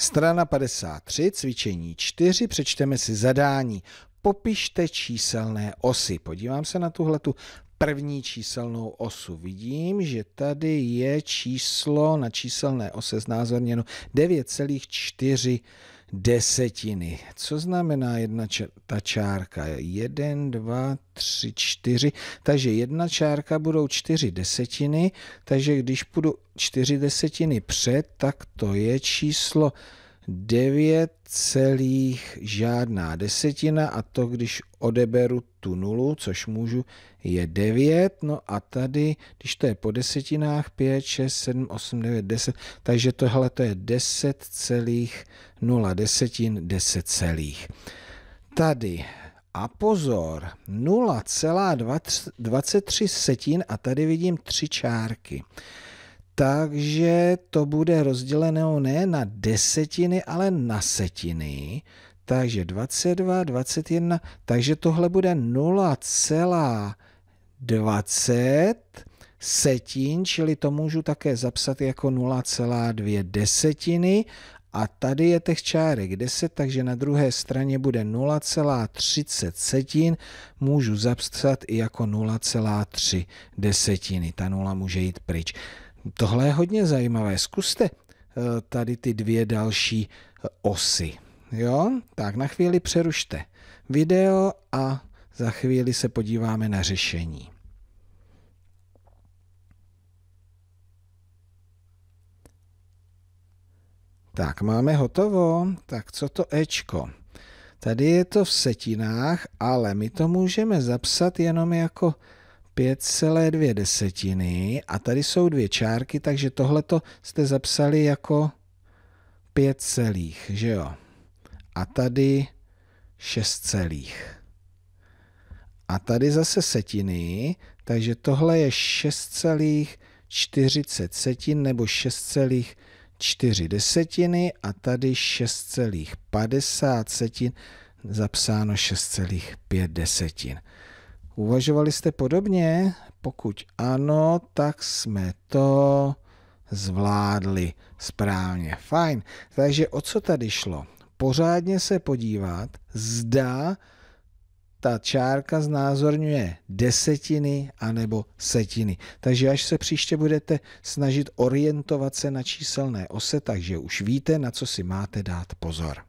Strana 53, cvičení 4, přečteme si zadání. Popište číselné osy. Podívám se na tu první číselnou osu. Vidím, že tady je číslo na číselné ose znázorněno 9,4 desetiny. Co znamená jedna ča- ta čárka? 1, 2, 3, 4. Takže jedna čárka budou 4 desetiny, takže když půjdu 4 desetiny před, tak to je číslo 9, žádná desetina a to, když odeberu tu nulu, což můžu, je 9. No a tady, když to je po desetinách, 5, 6, 7, 8, 9, 10, takže tohle to je 10,0 desetin, 10 celých. Tady a pozor, 0,23 setin a tady vidím tři čárky takže to bude rozděleno ne na desetiny, ale na setiny. Takže 22, 21, takže tohle bude 0,20 setin, čili to můžu také zapsat jako 0,2 desetiny a tady je těch čárek 10, takže na druhé straně bude 0,30 setin, můžu zapsat i jako 0,3 desetiny, ta nula může jít pryč. Tohle je hodně zajímavé. Zkuste eh, tady ty dvě další eh, osy. Jo? Tak na chvíli přerušte video a za chvíli se podíváme na řešení. Tak, máme hotovo. Tak co to Ečko? Tady je to v setinách, ale my to můžeme zapsat jenom jako 5,2 desetiny a tady jsou dvě čárky, takže tohleto jste zapsali jako 5 celých, že jo? A tady 6 celých. A tady zase setiny, takže tohle je 6,40 setin nebo 6,4 desetiny a tady 6,50 setin, zapsáno 6,5 desetin. Uvažovali jste podobně? Pokud ano, tak jsme to zvládli správně. Fajn. Takže o co tady šlo? Pořádně se podívat, zda ta čárka znázorňuje desetiny anebo setiny. Takže až se příště budete snažit orientovat se na číselné ose, takže už víte, na co si máte dát pozor.